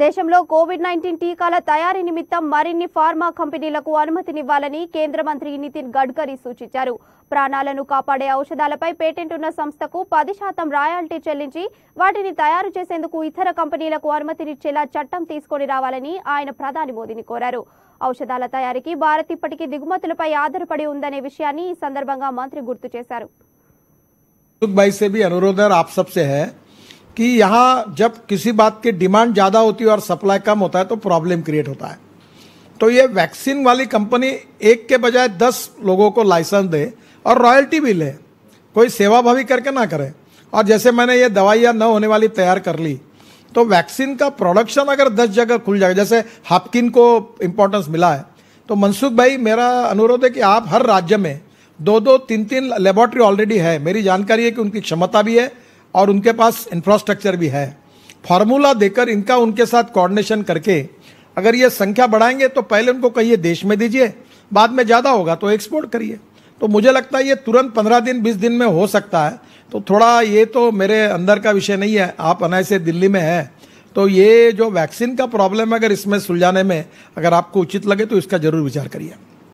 దేశంలో Covid nineteen టీకాల తయారీ నిమిత్తం మరిన్ని ఫార్మా కంపెనీలకు అనుమతినివ్వాలని కేంద్ర మంత్రి నితిన్ గడ్కరీ సూచించారు ప్రాణాలను కాపాడే ఔషధాలపై పేటెంట్ ఉన్న సంస్థకు పది శాతం రాయల్టీ చెల్లించి వాటిని తయారు చేసేందుకు ఇతర కంపెనీలకు అనుమతినిచ్చేలా చట్టం తీసుకొని రావాలని ఆయన ప్రధాని మోదీని కోరారు ఔషధాల తయారీకి భారత్ ఇప్పటికీ దిగుమతులపై ఆధారపడి ఉందనే విషయాన్ని ఈ సందర్భంగా మంత్రి గుర్తు చేశారు कि यहाँ जब किसी बात की डिमांड ज़्यादा होती है और सप्लाई कम होता है तो प्रॉब्लम क्रिएट होता है तो ये वैक्सीन वाली कंपनी एक के बजाय दस लोगों को लाइसेंस दे और रॉयल्टी भी ले कोई सेवाभावी करके ना करे और जैसे मैंने ये दवाइयाँ न होने वाली तैयार कर ली तो वैक्सीन का प्रोडक्शन अगर दस जगह खुल जाएगा जैसे हापकिन को इम्पोर्टेंस मिला है तो मनसुख भाई मेरा अनुरोध है कि आप हर राज्य में दो दो तीन तीन लेबॉर्ट्री ऑलरेडी है मेरी जानकारी है कि उनकी क्षमता भी है और उनके पास इंफ्रास्ट्रक्चर भी है फार्मूला देकर इनका उनके साथ कोऑर्डिनेशन करके अगर ये संख्या बढ़ाएंगे तो पहले उनको कहिए देश में दीजिए बाद में ज़्यादा होगा तो एक्सपोर्ट करिए तो मुझे लगता है ये तुरंत पंद्रह दिन बीस दिन में हो सकता है तो थोड़ा ये तो मेरे अंदर का विषय नहीं है आप अनाय से दिल्ली में हैं तो ये जो वैक्सीन का प्रॉब्लम है अगर इसमें सुलझाने में अगर आपको उचित लगे तो इसका जरूर विचार करिए